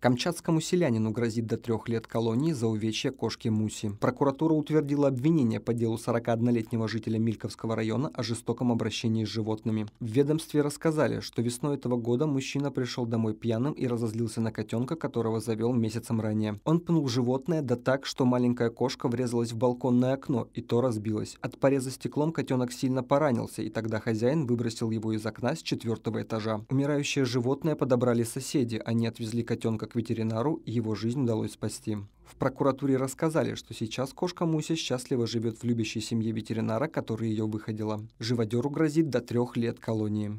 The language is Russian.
Камчатскому селянину грозит до трех лет колонии за увечье кошки Муси. Прокуратура утвердила обвинение по делу 41-летнего жителя Мильковского района о жестоком обращении с животными. В ведомстве рассказали, что весной этого года мужчина пришел домой пьяным и разозлился на котенка, которого завел месяцем ранее. Он пнул животное да так, что маленькая кошка врезалась в балконное окно, и то разбилось. От пореза стеклом котенок сильно поранился, и тогда хозяин выбросил его из окна с четвертого этажа. Умирающее животное подобрали соседи, они отвезли котенка как ветеринару его жизнь удалось спасти. В прокуратуре рассказали, что сейчас кошка Муся счастливо живет в любящей семье ветеринара, который ее выходила. Живодеру грозит до трех лет колонии.